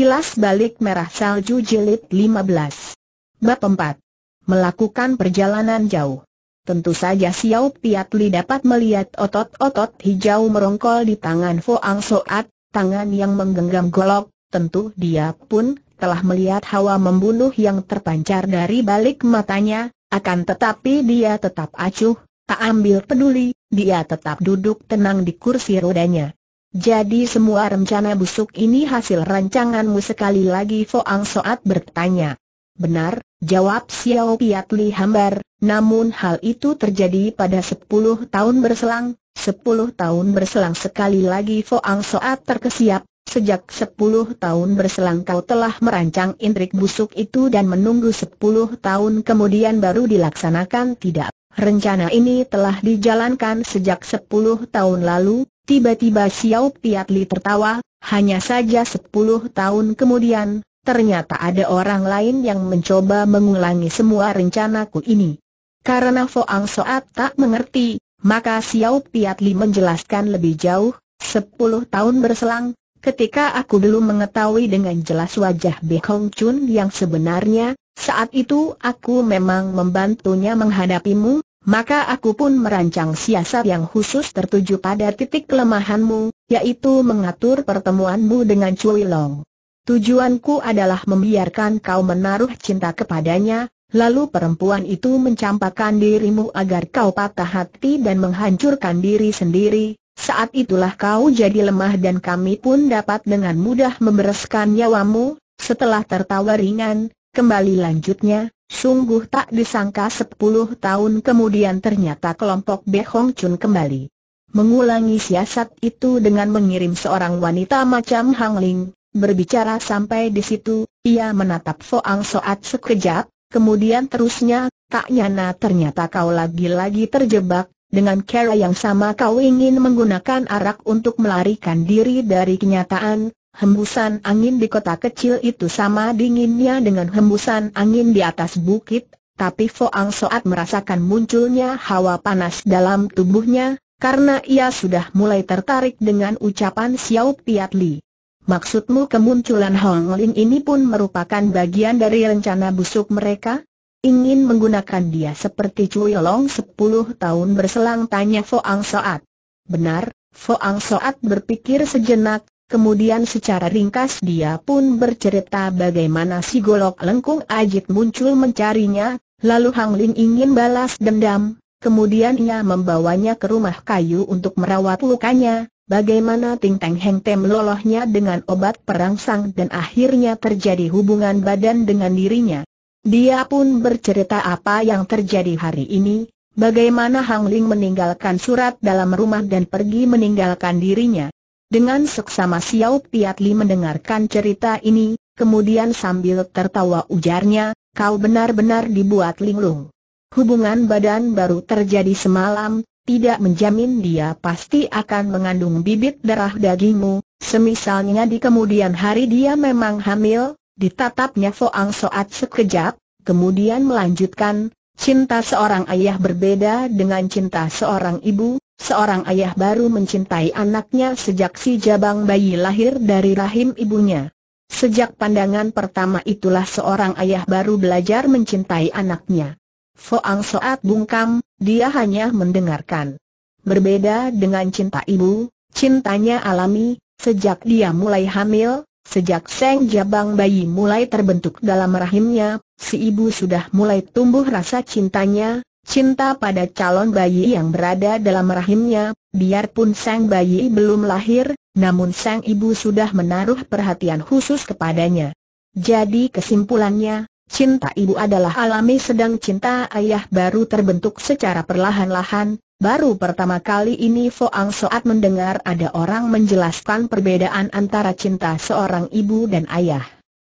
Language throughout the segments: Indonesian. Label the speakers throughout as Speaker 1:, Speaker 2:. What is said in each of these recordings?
Speaker 1: Kilas balik merah salju jilid 15. Bab 4. Melakukan perjalanan jauh. Tentu saja Xiao Piatli dapat melihat otot-otot hijau merongkol di tangan Foang Soat, tangan yang menggenggam golok, tentu dia pun telah melihat hawa membunuh yang terpancar dari balik matanya, akan tetapi dia tetap acuh, tak ambil peduli, dia tetap duduk tenang di kursi rodanya. Jadi semua rencana busuk ini hasil rancanganmu sekali lagi Foang Soat bertanya. Benar, jawab Xiao Piat Hambar, namun hal itu terjadi pada sepuluh tahun berselang, Sepuluh tahun berselang sekali lagi Foang Soat terkesiap, Sejak sepuluh tahun berselang kau telah merancang intrik busuk itu dan menunggu sepuluh tahun kemudian baru dilaksanakan tidak. Rencana ini telah dijalankan sejak sepuluh tahun lalu, tiba-tiba Xiao Piat tertawa, hanya saja sepuluh tahun kemudian, ternyata ada orang lain yang mencoba mengulangi semua rencanaku ini. Karena Foang Soat tak mengerti, maka Xiao Piat menjelaskan lebih jauh, Sepuluh tahun berselang, Ketika aku belum mengetahui dengan jelas wajah Be Hong Chun yang sebenarnya, saat itu aku memang membantunya menghadapimu, maka aku pun merancang siasat yang khusus tertuju pada titik kelemahanmu, yaitu mengatur pertemuanmu dengan Cui Long. Tujuanku adalah membiarkan kau menaruh cinta kepadanya, lalu perempuan itu mencampakkan dirimu agar kau patah hati dan menghancurkan diri sendiri, saat itulah kau jadi lemah dan kami pun dapat dengan mudah membereskan nyawamu, setelah tertawa ringan, kembali lanjutnya, sungguh tak disangka sepuluh tahun kemudian ternyata kelompok Be Hong Chun kembali. Mengulangi siasat itu dengan mengirim seorang wanita macam Hang Ling, berbicara sampai di situ, ia menatap Foang Soat sekejap, kemudian terusnya, tak nyana ternyata kau lagi-lagi terjebak, dengan cara yang sama kau ingin menggunakan arak untuk melarikan diri dari kenyataan, hembusan angin di kota kecil itu sama dinginnya dengan hembusan angin di atas bukit, tapi Foang Soat merasakan munculnya hawa panas dalam tubuhnya, karena ia sudah mulai tertarik dengan ucapan Xiao Piat Li. Maksudmu kemunculan Hong Ling ini pun merupakan bagian dari rencana busuk mereka? ingin menggunakan dia seperti Cui Long sepuluh tahun berselang tanya Foang Soat. Benar, Foang Soat berpikir sejenak, kemudian secara ringkas dia pun bercerita bagaimana si Golok Lengkung Ajit muncul mencarinya, lalu Hang Lin ingin balas dendam, kemudian ia membawanya ke rumah kayu untuk merawat lukanya, bagaimana Ting Teng Heng Tem lolohnya dengan obat perangsang dan akhirnya terjadi hubungan badan dengan dirinya. Dia pun bercerita apa yang terjadi hari ini, bagaimana Hang Ling meninggalkan surat dalam rumah dan pergi meninggalkan dirinya. Dengan seksama Xiao Piat Li mendengarkan cerita ini, kemudian sambil tertawa ujarnya, kau benar-benar dibuat linglung. Hubungan badan baru terjadi semalam, tidak menjamin dia pasti akan mengandung bibit darah dagingmu, semisalnya di kemudian hari dia memang hamil, Ditatapnya Soang Soat sekejap, kemudian melanjutkan, cinta seorang ayah berbeda dengan cinta seorang ibu, seorang ayah baru mencintai anaknya sejak si jabang bayi lahir dari rahim ibunya. Sejak pandangan pertama itulah seorang ayah baru belajar mencintai anaknya. Foang Soat bungkam, dia hanya mendengarkan. Berbeda dengan cinta ibu, cintanya alami, sejak dia mulai hamil, Sejak Seng Jabang bayi mulai terbentuk dalam rahimnya, si ibu sudah mulai tumbuh rasa cintanya, cinta pada calon bayi yang berada dalam rahimnya, biarpun Seng bayi belum lahir, namun Seng ibu sudah menaruh perhatian khusus kepadanya. Jadi kesimpulannya, Cinta ibu adalah alami sedang cinta ayah baru terbentuk secara perlahan-lahan, baru pertama kali ini Foang Soat mendengar ada orang menjelaskan perbedaan antara cinta seorang ibu dan ayah.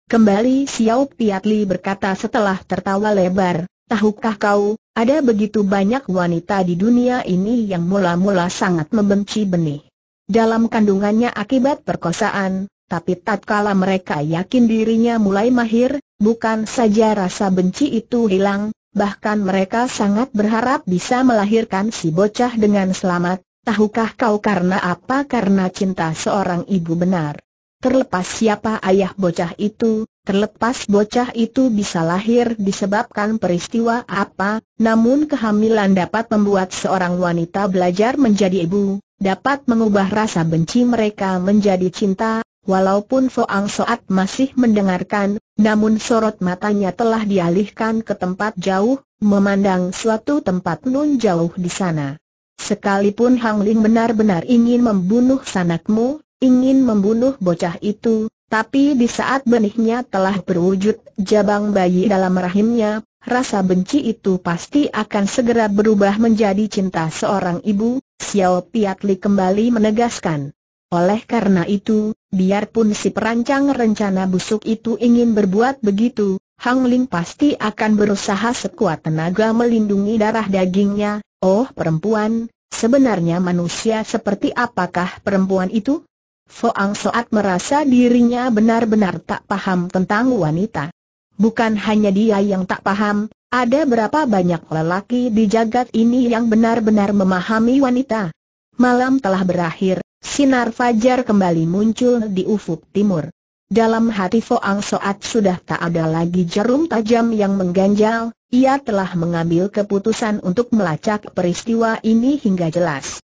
Speaker 1: Kembali Xiao Piatli berkata setelah tertawa lebar, tahukah kau, ada begitu banyak wanita di dunia ini yang mula-mula sangat membenci benih. Dalam kandungannya akibat perkosaan, tapi tatkala mereka yakin dirinya mulai mahir, bukan saja rasa benci itu hilang, bahkan mereka sangat berharap bisa melahirkan si bocah dengan selamat. Tahukah kau karena apa? Karena cinta seorang ibu benar. Terlepas siapa ayah bocah itu, terlepas bocah itu bisa lahir disebabkan peristiwa apa, namun kehamilan dapat membuat seorang wanita belajar menjadi ibu, dapat mengubah rasa benci mereka menjadi cinta, Walaupun Soang Soat masih mendengarkan, namun sorot matanya telah dialihkan ke tempat jauh, memandang suatu tempat nun jauh di sana. Sekalipun Hang Ling benar-benar ingin membunuh sanakmu, ingin membunuh bocah itu, tapi di saat benihnya telah berwujud jabang bayi dalam rahimnya, rasa benci itu pasti akan segera berubah menjadi cinta seorang ibu, Xiao Piatli kembali menegaskan. Oleh karena itu, biarpun si perancang rencana busuk itu ingin berbuat begitu, Hang Ling pasti akan berusaha sekuat tenaga melindungi darah dagingnya. Oh perempuan, sebenarnya manusia seperti apakah perempuan itu? Foang Soat merasa dirinya benar-benar tak paham tentang wanita. Bukan hanya dia yang tak paham, ada berapa banyak lelaki di jagat ini yang benar-benar memahami wanita. Malam telah berakhir, Sinar fajar kembali muncul di ufuk timur. Dalam hati Foang Soat sudah tak ada lagi jarum tajam yang mengganjal, ia telah mengambil keputusan untuk melacak peristiwa ini hingga jelas.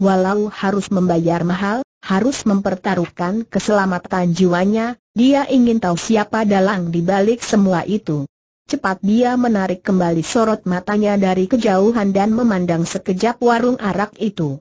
Speaker 1: Walau harus membayar mahal, harus mempertaruhkan keselamatan jiwanya, dia ingin tahu siapa dalang di balik semua itu. Cepat dia menarik kembali sorot matanya dari kejauhan dan memandang sekejap warung arak itu.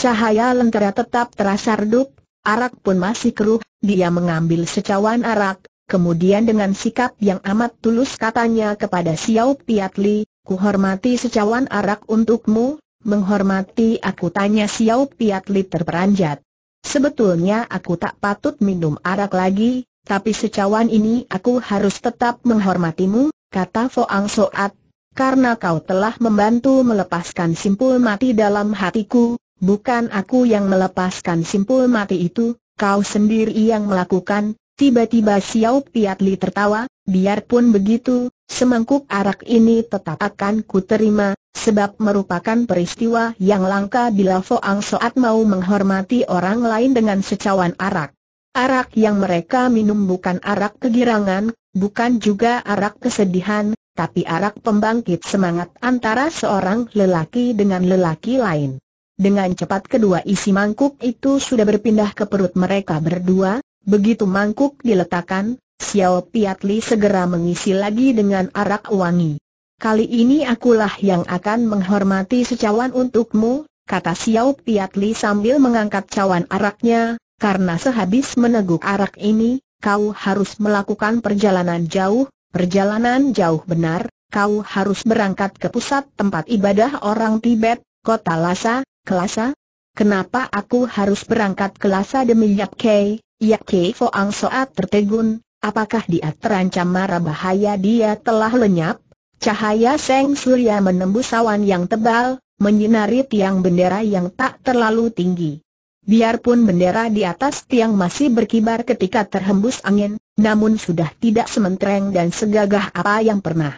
Speaker 1: Cahaya lentera tetap terasa redup, arak pun masih keruh, dia mengambil secawan arak, kemudian dengan sikap yang amat tulus katanya kepada Xiao Piatli, ku kuhormati secawan arak untukmu, menghormati aku tanya Xiao Piatli terperanjat. Sebetulnya aku tak patut minum arak lagi, tapi secawan ini aku harus tetap menghormatimu, kata Foang Soat, karena kau telah membantu melepaskan simpul mati dalam hatiku, Bukan aku yang melepaskan simpul mati itu, kau sendiri yang melakukan, tiba-tiba Xiao Piatli tertawa, biarpun begitu, semangkuk arak ini tetap akan kuterima, sebab merupakan peristiwa yang langka bila Foang Soat mau menghormati orang lain dengan secawan arak. Arak yang mereka minum bukan arak kegirangan, bukan juga arak kesedihan, tapi arak pembangkit semangat antara seorang lelaki dengan lelaki lain. Dengan cepat kedua isi mangkuk itu sudah berpindah ke perut mereka berdua, begitu mangkuk diletakkan, Xiao Piatli segera mengisi lagi dengan arak wangi. Kali ini akulah yang akan menghormati secawan untukmu, kata Xiao Piatli sambil mengangkat cawan araknya, karena sehabis meneguk arak ini, kau harus melakukan perjalanan jauh, perjalanan jauh benar, kau harus berangkat ke pusat tempat ibadah orang Tibet, kota Lhasa, Kelasa? Kenapa aku harus berangkat kelasa demi Yap Kei? Yap Kei Foang Soat tertegun, apakah dia terancam mara bahaya dia telah lenyap? Cahaya Seng Surya menembus awan yang tebal, menyinari tiang bendera yang tak terlalu tinggi. Biarpun bendera di atas tiang masih berkibar ketika terhembus angin, namun sudah tidak sementreng dan segagah apa yang pernah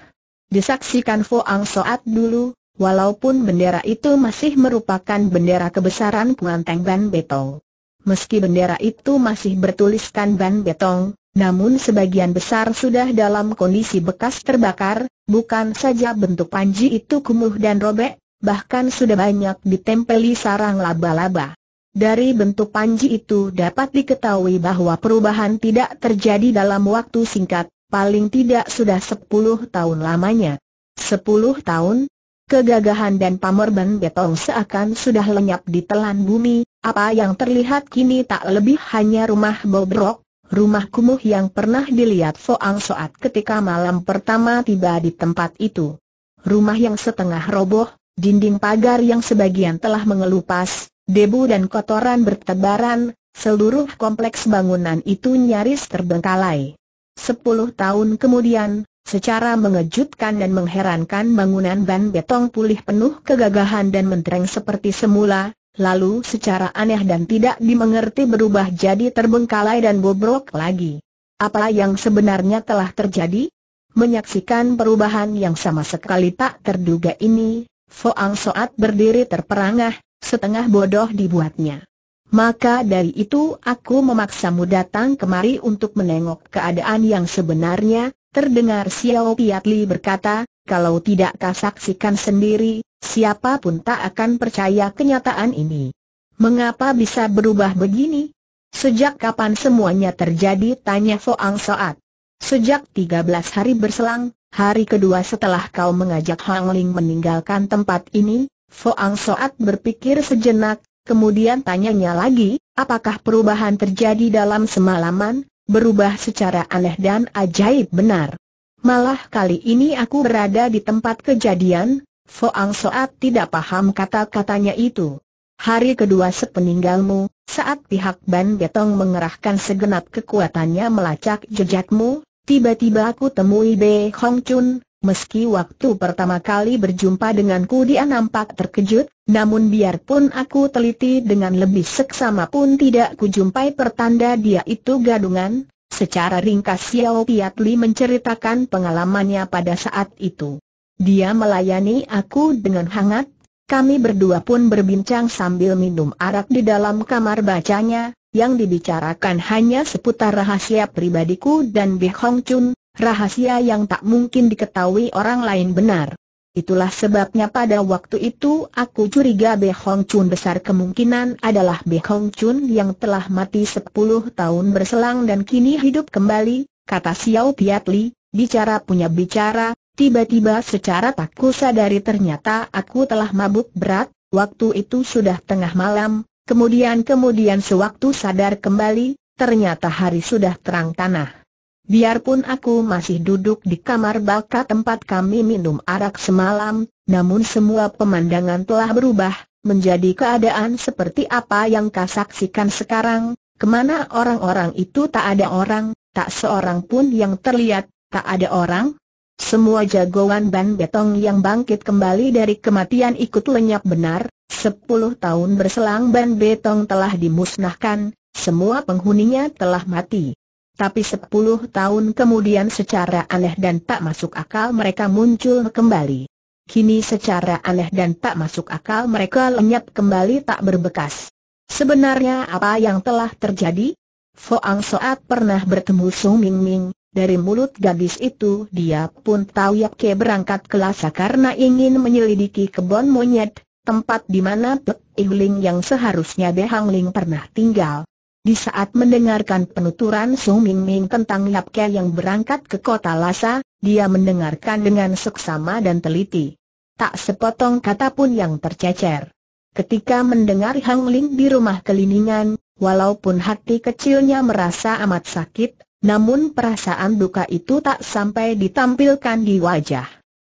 Speaker 1: disaksikan Foang Soat dulu, walaupun bendera itu masih merupakan bendera kebesaran penganteng Ban Betong. Meski bendera itu masih bertuliskan Ban Betong, namun sebagian besar sudah dalam kondisi bekas terbakar, bukan saja bentuk panji itu kumuh dan robek, bahkan sudah banyak ditempeli sarang laba-laba. Dari bentuk panji itu dapat diketahui bahwa perubahan tidak terjadi dalam waktu singkat, paling tidak sudah 10 tahun lamanya. 10 tahun, Kegagahan dan pamorban Betong seakan sudah lenyap di telan bumi, apa yang terlihat kini tak lebih hanya rumah bobrok, rumah kumuh yang pernah dilihat Soang Soat ketika malam pertama tiba di tempat itu. Rumah yang setengah roboh, dinding pagar yang sebagian telah mengelupas, debu dan kotoran bertebaran, seluruh kompleks bangunan itu nyaris terbengkalai. Sepuluh tahun kemudian, Secara mengejutkan dan mengherankan bangunan ban betong pulih penuh kegagahan dan mentereng seperti semula, lalu secara aneh dan tidak dimengerti berubah jadi terbengkalai dan bobrok lagi. Apa yang sebenarnya telah terjadi? Menyaksikan perubahan yang sama sekali tak terduga ini, Foang Soat berdiri terperangah, setengah bodoh dibuatnya. Maka dari itu aku memaksamu datang kemari untuk menengok keadaan yang sebenarnya, Terdengar Xiao Piatli berkata, kalau tidak kau saksikan sendiri, siapapun tak akan percaya kenyataan ini. Mengapa bisa berubah begini? Sejak kapan semuanya terjadi? Tanya Foang Soat. Sejak 13 hari berselang, hari kedua setelah kau mengajak Hang Ling meninggalkan tempat ini, Foang Soat berpikir sejenak, kemudian tanyanya lagi, apakah perubahan terjadi dalam semalaman? berubah secara aneh dan ajaib benar. Malah kali ini aku berada di tempat kejadian, Foang Soat tidak paham kata-katanya itu. Hari kedua sepeninggalmu, saat pihak Ban Getong mengerahkan segenap kekuatannya melacak jejakmu, tiba-tiba aku temui Be Hong Chun, Meski waktu pertama kali berjumpa denganku dia nampak terkejut, namun biarpun aku teliti dengan lebih seksama pun tidak kujumpai pertanda dia itu gadungan. Secara ringkas Xiao Piatli menceritakan pengalamannya pada saat itu. Dia melayani aku dengan hangat, kami berdua pun berbincang sambil minum arak di dalam kamar bacanya, yang dibicarakan hanya seputar rahasia pribadiku dan Bi Hong Chun, Rahasia yang tak mungkin diketahui orang lain benar. Itulah sebabnya pada waktu itu aku curiga Be Hong Chun besar kemungkinan adalah Be Hong Chun yang telah mati sepuluh tahun berselang dan kini hidup kembali, kata Xiao Piat Li, bicara punya bicara, tiba-tiba secara tak kusadari ternyata aku telah mabuk berat, waktu itu sudah tengah malam, kemudian-kemudian sewaktu sadar kembali, ternyata hari sudah terang tanah. Biarpun aku masih duduk di kamar baka tempat kami minum arak semalam, namun semua pemandangan telah berubah, menjadi keadaan seperti apa yang kau saksikan sekarang, kemana orang-orang itu tak ada orang, tak seorang pun yang terlihat, tak ada orang. Semua jagoan ban betong yang bangkit kembali dari kematian ikut lenyap benar, sepuluh tahun berselang ban betong telah dimusnahkan, semua penghuninya telah mati. Tapi sepuluh tahun kemudian secara aneh dan tak masuk akal mereka muncul kembali. Kini secara aneh dan tak masuk akal mereka lenyap kembali tak berbekas. Sebenarnya apa yang telah terjadi? Foang Soat pernah bertemu Su Ming Ming, dari mulut gadis itu dia pun tahu Yapke berangkat ke Lhasa karena ingin menyelidiki kebun monyet, tempat di mana Pek Ihling yang seharusnya Behang Ling pernah tinggal. Di saat mendengarkan penuturan Su Ming Ming tentang Yap Ke yang berangkat ke kota Lhasa, dia mendengarkan dengan seksama dan teliti. Tak sepotong kata pun yang tercecer. Ketika mendengar Hang Ling di rumah keliningan, walaupun hati kecilnya merasa amat sakit, namun perasaan duka itu tak sampai ditampilkan di wajah.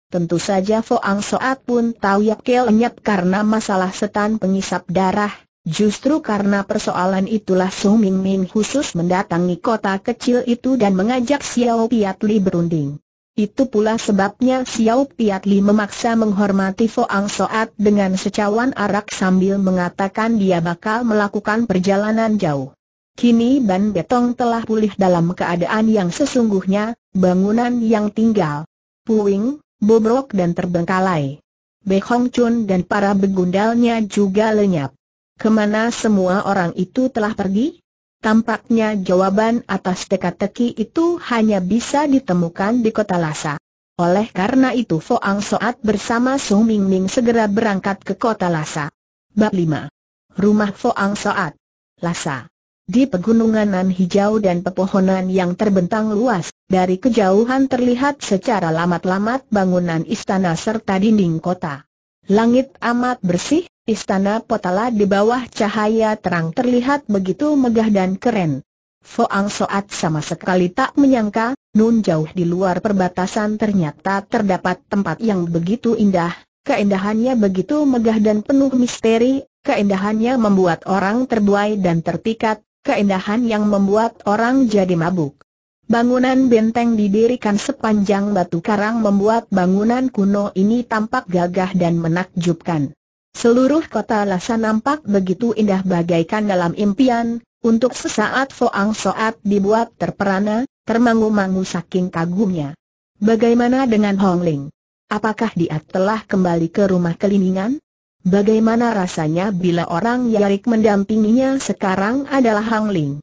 Speaker 1: Tentu saja Fo Ang Soat pun tahu Yap Ke lenyap karena masalah setan pengisap darah, Justru karena persoalan itulah Su Ming Ming khusus mendatangi kota kecil itu dan mengajak Xiao Piat Li berunding. Itu pula sebabnya Xiao Piat Li memaksa menghormati Foang Soat dengan secawan arak sambil mengatakan dia bakal melakukan perjalanan jauh. Kini Ban Betong telah pulih dalam keadaan yang sesungguhnya, bangunan yang tinggal, puing, bobrok dan terbengkalai. Hong Chun dan para begundalnya juga lenyap. Kemana semua orang itu telah pergi? Tampaknya jawaban atas teka-teki itu hanya bisa ditemukan di kota Lhasa. Oleh karena itu Foang Soat bersama Su Ming Ming segera berangkat ke kota Lhasa. Bab 5. Rumah Foang Soat. Lhasa. Di pegununganan hijau dan pepohonan yang terbentang luas, dari kejauhan terlihat secara lamat-lamat bangunan istana serta dinding kota. Langit amat bersih, istana Potala di bawah cahaya terang terlihat begitu megah dan keren. Foang Soat sama sekali tak menyangka, nun jauh di luar perbatasan ternyata terdapat tempat yang begitu indah, keindahannya begitu megah dan penuh misteri, keindahannya membuat orang terbuai dan terpikat, keindahan yang membuat orang jadi mabuk. Bangunan benteng didirikan sepanjang batu karang membuat bangunan kuno ini tampak gagah dan menakjubkan. Seluruh kota Lhasa nampak begitu indah bagaikan dalam impian, untuk sesaat Foang Soat dibuat terperana, termangu-mangu saking kagumnya. Bagaimana dengan Hong Ling? Apakah dia telah kembali ke rumah keliningan? Bagaimana rasanya bila orang Yarik mendampinginya sekarang adalah Hong Ling?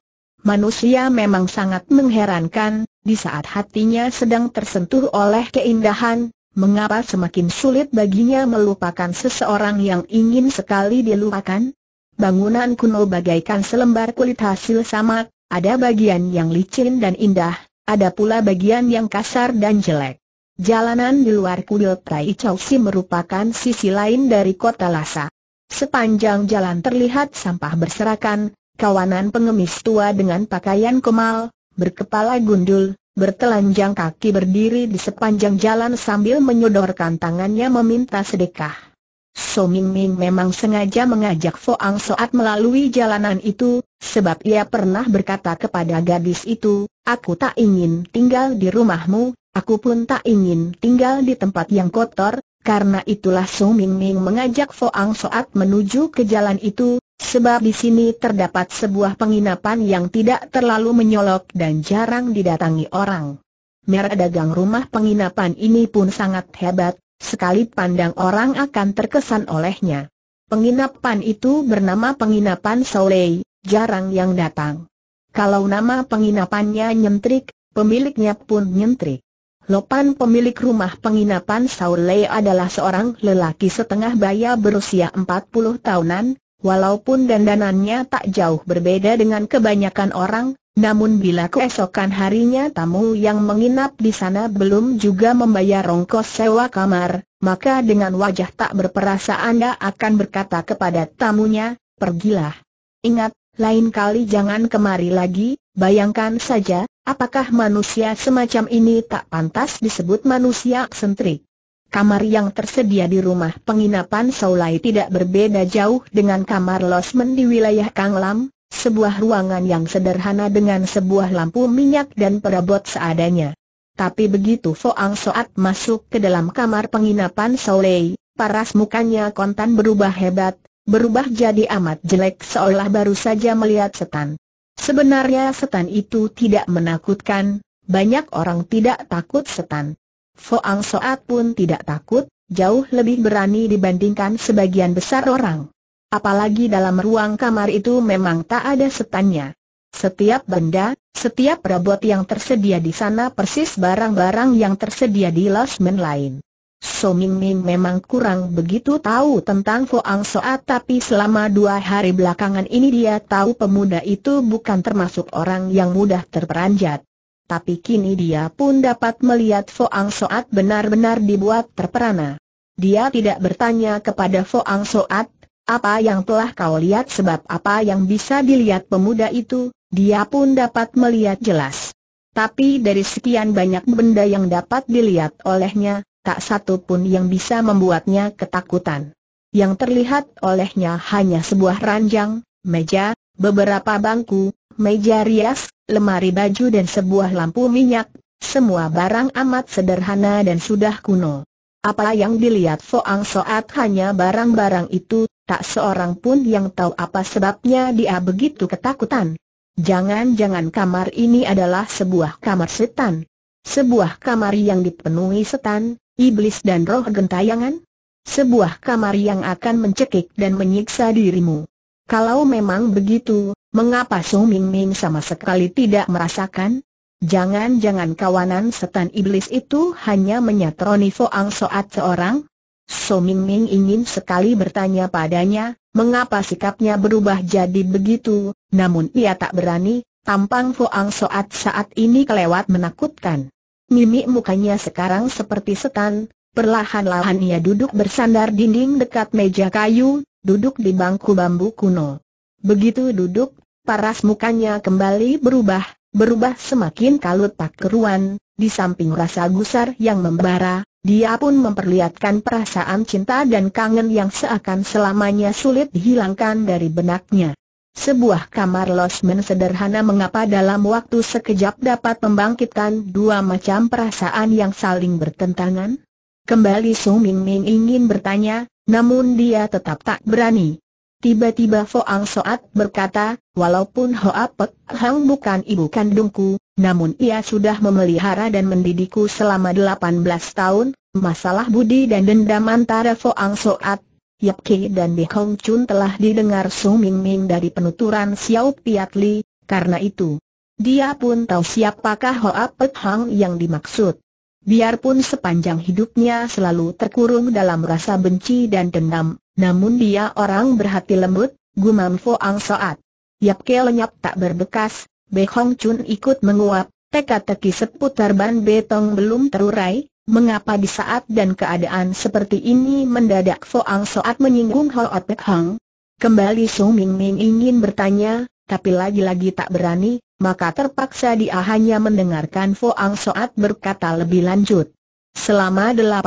Speaker 1: Manusia memang sangat mengherankan, di saat hatinya sedang tersentuh oleh keindahan, mengapa semakin sulit baginya melupakan seseorang yang ingin sekali dilupakan? Bangunan kuno bagaikan selembar kulit hasil samak, ada bagian yang licin dan indah, ada pula bagian yang kasar dan jelek. Jalanan di luar kuil Tai Si merupakan sisi lain dari kota Lhasa. Sepanjang jalan terlihat sampah berserakan, kawanan pengemis tua dengan pakaian kemal, berkepala gundul, bertelanjang kaki berdiri di sepanjang jalan sambil menyodorkan tangannya meminta sedekah. So Ming Ming memang sengaja mengajak Foang Soat melalui jalanan itu, sebab ia pernah berkata kepada gadis itu, aku tak ingin tinggal di rumahmu, aku pun tak ingin tinggal di tempat yang kotor, karena itulah So Ming Ming mengajak Foang Soat menuju ke jalan itu, Sebab di sini terdapat sebuah penginapan yang tidak terlalu menyolok dan jarang didatangi orang. Merah dagang rumah penginapan ini pun sangat hebat, sekali pandang orang akan terkesan olehnya. Penginapan itu bernama penginapan Soleil, jarang yang datang. Kalau nama penginapannya nyentrik, pemiliknya pun nyentrik. Lopan pemilik rumah penginapan Saulei adalah seorang lelaki setengah baya berusia 40 tahunan, Walaupun dandanannya tak jauh berbeda dengan kebanyakan orang, namun bila keesokan harinya tamu yang menginap di sana belum juga membayar rongkos sewa kamar, maka dengan wajah tak berperasa Anda akan berkata kepada tamunya, pergilah. Ingat, lain kali jangan kemari lagi, bayangkan saja, apakah manusia semacam ini tak pantas disebut manusia sentrik. Kamar yang tersedia di rumah penginapan Saulai tidak berbeda jauh dengan kamar losmen di wilayah Kanglam, sebuah ruangan yang sederhana dengan sebuah lampu minyak dan perabot seadanya. Tapi begitu Foang Soat masuk ke dalam kamar penginapan Saulai, paras mukanya kontan berubah hebat, berubah jadi amat jelek seolah baru saja melihat setan. Sebenarnya setan itu tidak menakutkan, banyak orang tidak takut setan. Foang Soat pun tidak takut, jauh lebih berani dibandingkan sebagian besar orang. Apalagi dalam ruang kamar itu memang tak ada setannya. Setiap benda, setiap perabot yang tersedia di sana persis barang-barang yang tersedia di losmen lain. So Ming Ming memang kurang begitu tahu tentang Foang Soat tapi selama dua hari belakangan ini dia tahu pemuda itu bukan termasuk orang yang mudah terperanjat tapi kini dia pun dapat melihat Foang Soat benar-benar dibuat terperana. Dia tidak bertanya kepada Foang Soat, apa yang telah kau lihat sebab apa yang bisa dilihat pemuda itu, dia pun dapat melihat jelas. Tapi dari sekian banyak benda yang dapat dilihat olehnya, tak satu pun yang bisa membuatnya ketakutan. Yang terlihat olehnya hanya sebuah ranjang, meja, beberapa bangku, meja rias, lemari baju dan sebuah lampu minyak, semua barang amat sederhana dan sudah kuno. Apa yang dilihat Foang Soat hanya barang-barang itu, tak seorang pun yang tahu apa sebabnya dia begitu ketakutan. Jangan-jangan kamar ini adalah sebuah kamar setan. Sebuah kamar yang dipenuhi setan, iblis dan roh gentayangan? Sebuah kamar yang akan mencekik dan menyiksa dirimu. Kalau memang begitu, Mengapa Sung Ming Ming sama sekali tidak merasakan? Jangan-jangan kawanan setan iblis itu hanya menyatroni Foang Soat seorang? Song Ming Ming ingin sekali bertanya padanya, mengapa sikapnya berubah jadi begitu, namun ia tak berani, tampang Foang Soat saat ini kelewat menakutkan. Mimi mukanya sekarang seperti setan, perlahan-lahan ia duduk bersandar dinding dekat meja kayu, duduk di bangku bambu kuno. Begitu duduk, paras mukanya kembali berubah, berubah semakin kalut tak keruan, di samping rasa gusar yang membara, dia pun memperlihatkan perasaan cinta dan kangen yang seakan selamanya sulit dihilangkan dari benaknya. Sebuah kamar losmen sederhana mengapa dalam waktu sekejap dapat membangkitkan dua macam perasaan yang saling bertentangan? Kembali Su Ming Ming ingin bertanya, namun dia tetap tak berani. Tiba-tiba Foang Soat berkata, walaupun Hoa Pek Hang bukan ibu kandungku, namun ia sudah memelihara dan mendidikku selama 18 tahun, masalah budi dan dendam antara Foang Soat, Yap Ki dan Bi Hong Chun telah didengar Su Ming Ming dari penuturan Xiao Piat Li, karena itu, dia pun tahu siapakah Hoa Pek Hang yang dimaksud. Biarpun sepanjang hidupnya selalu terkurung dalam rasa benci dan dendam, namun dia orang berhati lembut, gumam Foang Soat. Yap Ke lenyap tak berbekas, Be Hong Chun ikut menguap, teka-teki seputar ban betong belum terurai, mengapa di saat dan keadaan seperti ini mendadak Foang Soat menyinggung Ot Pek Hong? Kembali Su Ming Ming ingin bertanya, tapi lagi-lagi tak berani, maka terpaksa dia hanya mendengarkan Foang Soat berkata lebih lanjut. Selama 18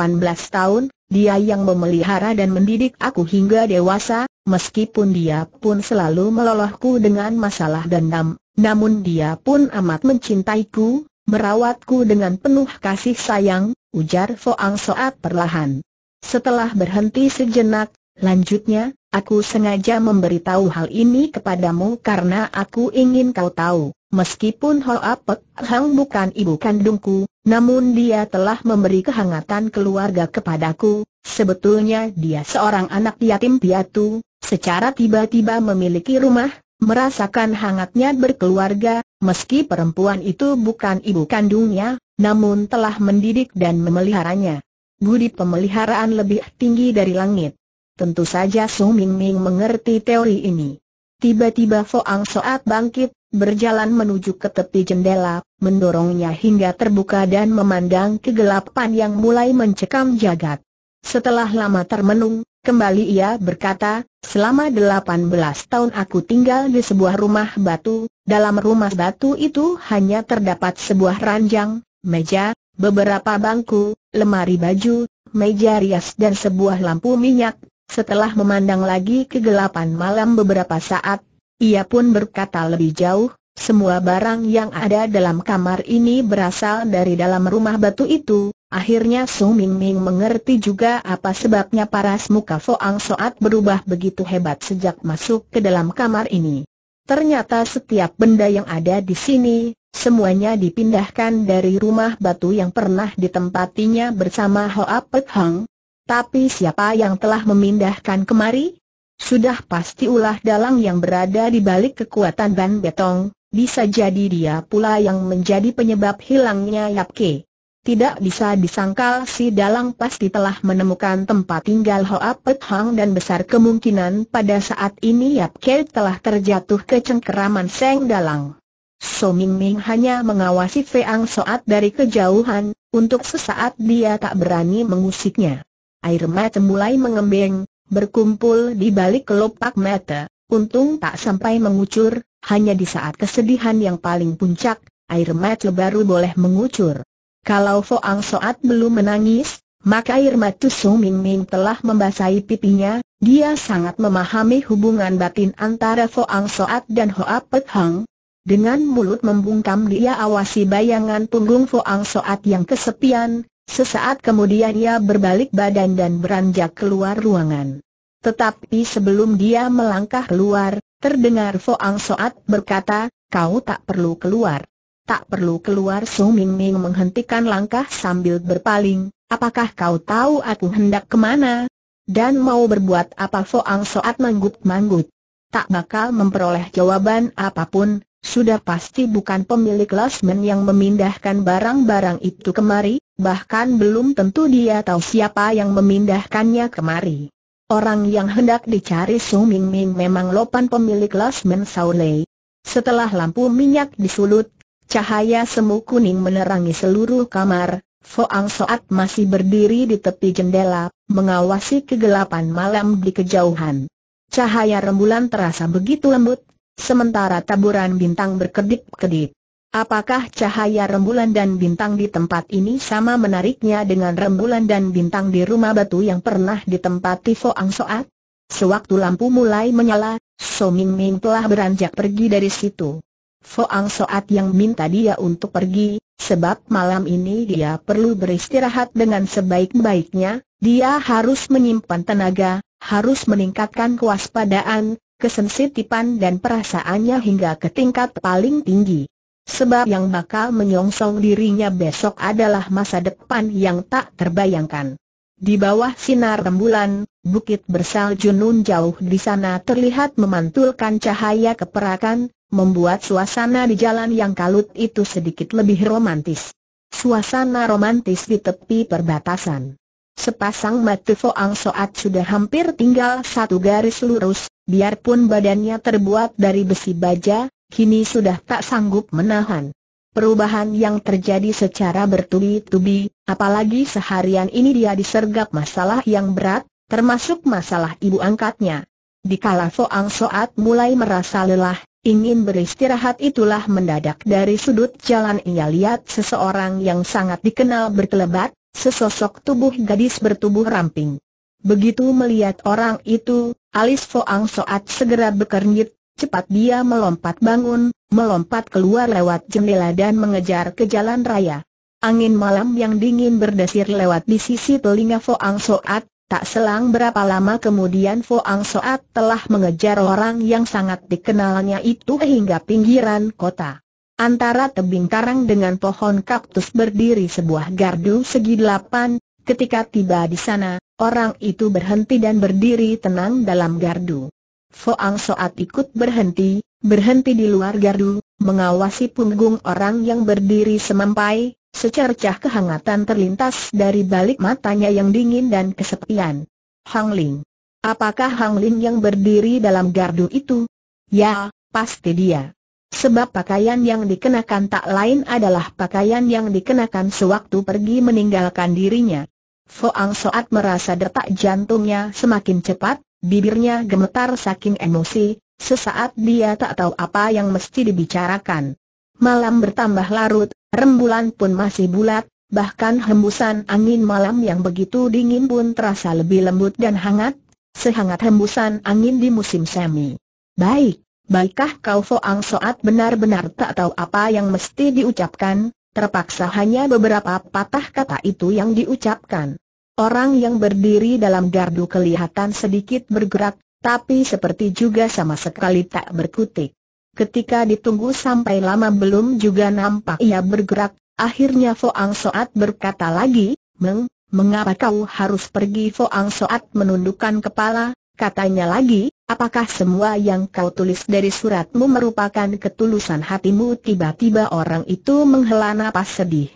Speaker 1: tahun, dia yang memelihara dan mendidik aku hingga dewasa, meskipun dia pun selalu melolohku dengan masalah dendam, namun dia pun amat mencintaiku, merawatku dengan penuh kasih sayang, ujar Foang Soat perlahan. Setelah berhenti sejenak, lanjutnya, aku sengaja memberitahu hal ini kepadamu karena aku ingin kau tahu. Meskipun Hoa Pek Hang bukan ibu kandungku, namun dia telah memberi kehangatan keluarga kepadaku, sebetulnya dia seorang anak yatim piatu, secara tiba-tiba memiliki rumah, merasakan hangatnya berkeluarga, meski perempuan itu bukan ibu kandungnya, namun telah mendidik dan memeliharanya. Budi pemeliharaan lebih tinggi dari langit. Tentu saja Su Ming Ming mengerti teori ini. Tiba-tiba Foang Soat bangkit, berjalan menuju ke tepi jendela, mendorongnya hingga terbuka dan memandang kegelapan yang mulai mencekam jagat. Setelah lama termenung, kembali ia berkata, selama delapan belas tahun aku tinggal di sebuah rumah batu, dalam rumah batu itu hanya terdapat sebuah ranjang, meja, beberapa bangku, lemari baju, meja rias dan sebuah lampu minyak, setelah memandang lagi kegelapan malam beberapa saat, ia pun berkata lebih jauh, semua barang yang ada dalam kamar ini berasal dari dalam rumah batu itu. Akhirnya Su Ming Ming mengerti juga apa sebabnya paras muka Foang Soat berubah begitu hebat sejak masuk ke dalam kamar ini. Ternyata setiap benda yang ada di sini, semuanya dipindahkan dari rumah batu yang pernah ditempatinya bersama Hoa Pek Hang, tapi siapa yang telah memindahkan kemari? Sudah pasti ulah dalang yang berada di balik kekuatan Ban Betong, bisa jadi dia pula yang menjadi penyebab hilangnya Yap Ke. Tidak bisa disangkal si dalang pasti telah menemukan tempat tinggal Hoa Pet Hang dan besar kemungkinan pada saat ini Yap Ke telah terjatuh ke cengkeraman Seng Dalang. So Ming Ming hanya mengawasi Feang Soat dari kejauhan, untuk sesaat dia tak berani mengusiknya air mata mulai mengembeng, berkumpul di balik kelopak mata, untung tak sampai mengucur, hanya di saat kesedihan yang paling puncak, air mata baru boleh mengucur. Kalau Foang Soat belum menangis, maka air mata Su Ming Ming telah membasahi pipinya, dia sangat memahami hubungan batin antara Foang Soat dan Hoa Pet Hang. Dengan mulut membungkam dia awasi bayangan punggung Foang Soat yang kesepian, Sesaat kemudian ia berbalik badan dan beranjak keluar ruangan. Tetapi sebelum dia melangkah keluar, terdengar Foang Soat berkata, kau tak perlu keluar. Tak perlu keluar Su Ming Ming menghentikan langkah sambil berpaling, apakah kau tahu aku hendak kemana? Dan mau berbuat apa Foang Soat manggut-manggut. Tak bakal memperoleh jawaban apapun, sudah pasti bukan pemilik Lasmen yang memindahkan barang-barang itu kemari, bahkan belum tentu dia tahu siapa yang memindahkannya kemari. Orang yang hendak dicari Su Ming Ming memang lopan pemilik Lasmen Saulei. Setelah lampu minyak disulut, cahaya semu kuning menerangi seluruh kamar, Foang Soat masih berdiri di tepi jendela, mengawasi kegelapan malam di kejauhan. Cahaya rembulan terasa begitu lembut, sementara taburan bintang berkedip-kedip. Apakah cahaya rembulan dan bintang di tempat ini sama menariknya dengan rembulan dan bintang di rumah batu yang pernah ditempati Fo Ang Soat? Sewaktu lampu mulai menyala, So Ming Ming telah beranjak pergi dari situ. Fo Ang Soat yang minta dia untuk pergi, sebab malam ini dia perlu beristirahat dengan sebaik-baiknya, dia harus menyimpan tenaga, harus meningkatkan kewaspadaan, kesensitifan dan perasaannya hingga ke tingkat paling tinggi. Sebab yang bakal menyongsong dirinya besok adalah masa depan yang tak terbayangkan. Di bawah sinar rembulan, bukit bersalju nun jauh di sana terlihat memantulkan cahaya keperakan, membuat suasana di jalan yang kalut itu sedikit lebih romantis. Suasana romantis di tepi perbatasan. Sepasang mata Foang Soat sudah hampir tinggal satu garis lurus, biarpun badannya terbuat dari besi baja, kini sudah tak sanggup menahan. Perubahan yang terjadi secara bertubi-tubi, apalagi seharian ini dia disergap masalah yang berat, termasuk masalah ibu angkatnya. Dikala Foang Soat mulai merasa lelah, ingin beristirahat itulah mendadak dari sudut jalan ia lihat seseorang yang sangat dikenal berkelebat, sesosok tubuh gadis bertubuh ramping. Begitu melihat orang itu, alis Foang Soat segera berkernyit Cepat dia melompat bangun, melompat keluar lewat jendela dan mengejar ke jalan raya. Angin malam yang dingin berdesir lewat di sisi telinga Foang Soat, tak selang berapa lama kemudian Foang Soat telah mengejar orang yang sangat dikenalnya itu hingga pinggiran kota. Antara tebing karang dengan pohon kaktus berdiri sebuah gardu segi delapan, ketika tiba di sana, orang itu berhenti dan berdiri tenang dalam gardu. Foang Soat ikut berhenti, berhenti di luar gardu, mengawasi punggung orang yang berdiri semampai, secercah kehangatan terlintas dari balik matanya yang dingin dan kesepian. Hang Ling. Apakah Hang Ling yang berdiri dalam gardu itu? Ya, pasti dia. Sebab pakaian yang dikenakan tak lain adalah pakaian yang dikenakan sewaktu pergi meninggalkan dirinya. Foang Soat merasa detak jantungnya semakin cepat, Bibirnya gemetar saking emosi, sesaat dia tak tahu apa yang mesti dibicarakan. Malam bertambah larut, rembulan pun masih bulat, bahkan hembusan angin malam yang begitu dingin pun terasa lebih lembut dan hangat, sehangat hembusan angin di musim semi. Baik, baikkah kau Foang Soat benar-benar tak tahu apa yang mesti diucapkan, terpaksa hanya beberapa patah kata itu yang diucapkan. Orang yang berdiri dalam gardu kelihatan sedikit bergerak, tapi seperti juga sama sekali tak berkutik. Ketika ditunggu sampai lama belum juga nampak ia bergerak, akhirnya Foang Soat berkata lagi, Meng, mengapa kau harus pergi Foang Soat menundukkan kepala, katanya lagi, apakah semua yang kau tulis dari suratmu merupakan ketulusan hatimu tiba-tiba orang itu menghela napas sedih.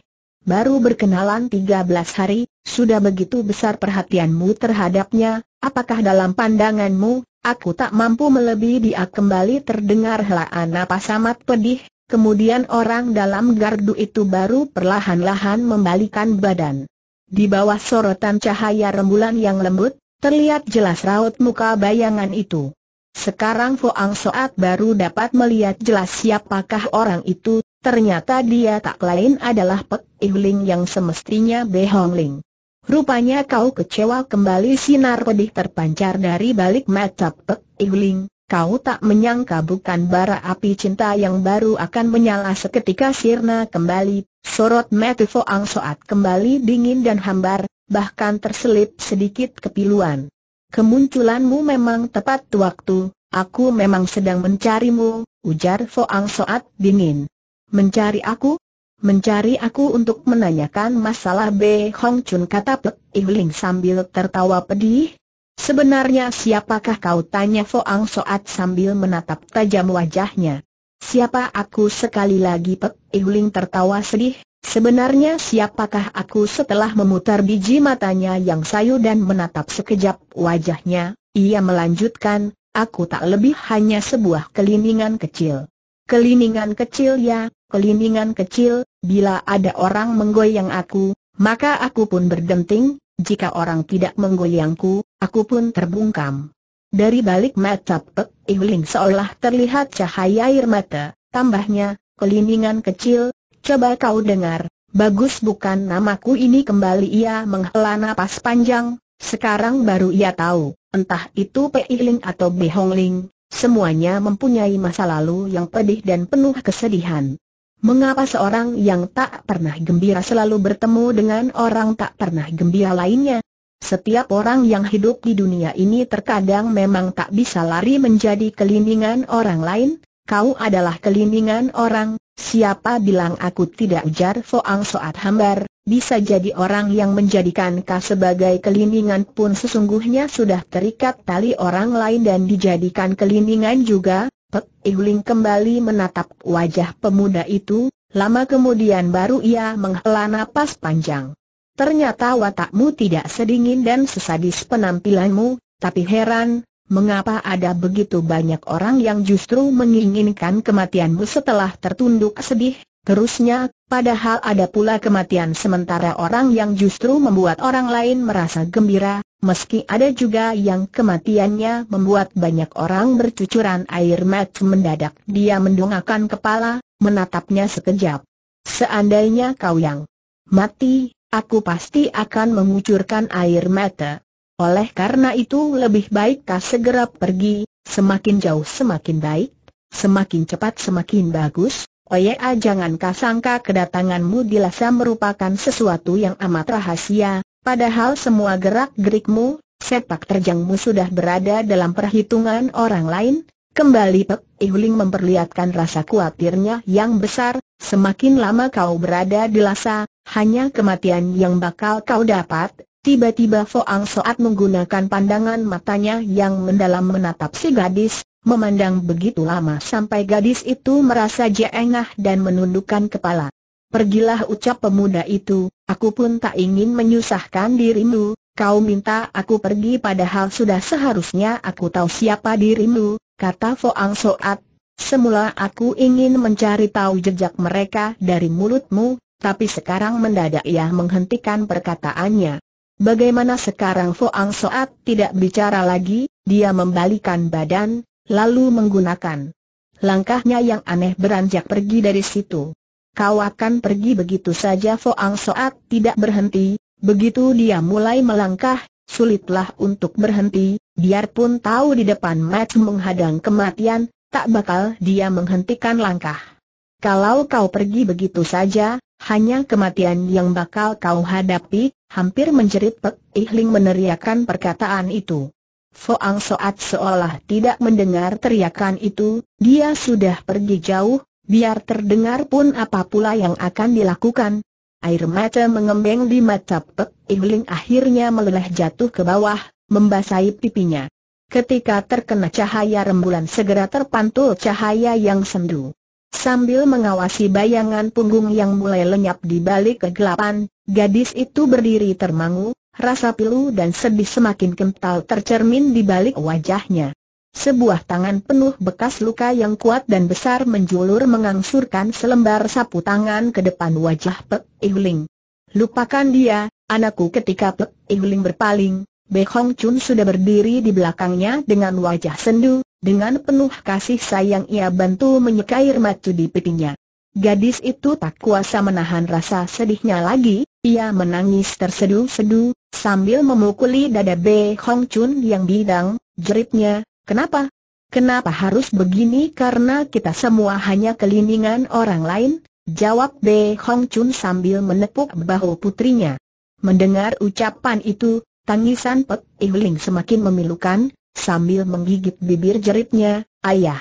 Speaker 1: Baru berkenalan 13 hari, sudah begitu besar perhatianmu terhadapnya, apakah dalam pandanganmu, aku tak mampu melebihi dia kembali terdengar helaan napas amat pedih, kemudian orang dalam gardu itu baru perlahan-lahan membalikan badan. Di bawah sorotan cahaya rembulan yang lembut, terlihat jelas raut muka bayangan itu. Sekarang Foang Soat baru dapat melihat jelas siapakah orang itu, Ternyata dia tak lain adalah Pek Ihling yang semestinya Be Hong Ling. Rupanya kau kecewa kembali sinar pedih terpancar dari balik mata Pek Ihling. Kau tak menyangka bukan bara api cinta yang baru akan menyala seketika sirna kembali, sorot mata Foang Soat kembali dingin dan hambar, bahkan terselip sedikit kepiluan. Kemunculanmu memang tepat waktu, aku memang sedang mencarimu, ujar Foang Soat dingin. Mencari aku? Mencari aku untuk menanyakan masalah B. Hong Chun kata Pek Ihling sambil tertawa pedih. Sebenarnya siapakah kau tanya Foang Soat sambil menatap tajam wajahnya. Siapa aku sekali lagi Pek Ihling tertawa sedih. Sebenarnya siapakah aku setelah memutar biji matanya yang sayu dan menatap sekejap wajahnya, ia melanjutkan, aku tak lebih hanya sebuah keliningan kecil. Keliningan kecil ya, keliningan kecil, bila ada orang menggoyang aku, maka aku pun berdenting, jika orang tidak menggoyangku, aku pun terbungkam. Dari balik mata Pek Iwling seolah terlihat cahaya air mata, tambahnya, keliningan kecil, coba kau dengar, bagus bukan namaku ini kembali ia menghela napas panjang, sekarang baru ia tahu, entah itu Pek Iwling atau Behongling, Semuanya mempunyai masa lalu yang pedih dan penuh kesedihan. Mengapa seorang yang tak pernah gembira selalu bertemu dengan orang tak pernah gembira lainnya? Setiap orang yang hidup di dunia ini terkadang memang tak bisa lari menjadi kelindingan orang lain, kau adalah kelindingan orang, siapa bilang aku tidak ujar Foang Soat Hambar, bisa jadi orang yang menjadikan kau sebagai kelindingan pun sesungguhnya sudah terikat tali orang lain dan dijadikan kelindingan juga. Pek Ihuling kembali menatap wajah pemuda itu, lama kemudian baru ia menghela napas panjang. Ternyata watakmu tidak sedingin dan sesadis penampilanmu, tapi heran, mengapa ada begitu banyak orang yang justru menginginkan kematianmu setelah tertunduk sedih, Terusnya, padahal ada pula kematian sementara orang yang justru membuat orang lain merasa gembira, meski ada juga yang kematiannya membuat banyak orang bercucuran air mata mendadak. Dia mendongakkan kepala, menatapnya sekejap. Seandainya kau yang mati, aku pasti akan mengucurkan air mata. Oleh karena itu lebih baik kau segera pergi, semakin jauh semakin baik, semakin cepat semakin bagus, Oya oh ah, jangan kasangka kedatanganmu di Lhasa merupakan sesuatu yang amat rahasia, padahal semua gerak-gerikmu, sepak terjangmu sudah berada dalam perhitungan orang lain? Kembali Pek Ihuling memperlihatkan rasa khawatirnya yang besar, semakin lama kau berada di Lhasa, hanya kematian yang bakal kau dapat. Tiba-tiba Foang Soat menggunakan pandangan matanya yang mendalam menatap si gadis, Memandang begitu lama sampai gadis itu merasa jengah dan menundukkan kepala. Pergilah ucap pemuda itu, aku pun tak ingin menyusahkan dirimu, kau minta aku pergi padahal sudah seharusnya aku tahu siapa dirimu, kata Foang Soat. Semula aku ingin mencari tahu jejak mereka dari mulutmu, tapi sekarang mendadak ia menghentikan perkataannya. Bagaimana sekarang Foang Soat tidak bicara lagi, dia membalikan badan, lalu menggunakan langkahnya yang aneh beranjak pergi dari situ. Kau akan pergi begitu saja Foang Soat tidak berhenti, begitu dia mulai melangkah, sulitlah untuk berhenti, biarpun tahu di depan mac menghadang kematian, tak bakal dia menghentikan langkah. Kalau kau pergi begitu saja, hanya kematian yang bakal kau hadapi, hampir menjerit Pek Ihling meneriakan perkataan itu. Foang Soat seolah tidak mendengar teriakan itu, dia sudah pergi jauh, biar terdengar pun apa pula yang akan dilakukan. Air mata mengembeng di mata Pek Ibling akhirnya meleleh jatuh ke bawah, membasahi pipinya. Ketika terkena cahaya rembulan segera terpantul cahaya yang sendu. Sambil mengawasi bayangan punggung yang mulai lenyap di balik kegelapan, gadis itu berdiri termangu, Rasa pilu dan sedih semakin kental tercermin di balik wajahnya. Sebuah tangan penuh bekas luka yang kuat dan besar menjulur mengangsurkan selembar sapu tangan ke depan wajah Pek Ihling. Lupakan dia, anakku ketika Pek Ihling berpaling, Be Hong Chun sudah berdiri di belakangnya dengan wajah sendu, dengan penuh kasih sayang ia bantu menyeka air matu di pipinya. Gadis itu tak kuasa menahan rasa sedihnya lagi, ia menangis tersedu-sedu, sambil memukuli dada B. Hong Chun yang bidang, jeritnya, kenapa? Kenapa harus begini karena kita semua hanya kelindingan orang lain? Jawab B. Hong Chun sambil menepuk bahu putrinya. Mendengar ucapan itu, tangisan Pek Ihling semakin memilukan, sambil menggigit bibir jeritnya, ayah.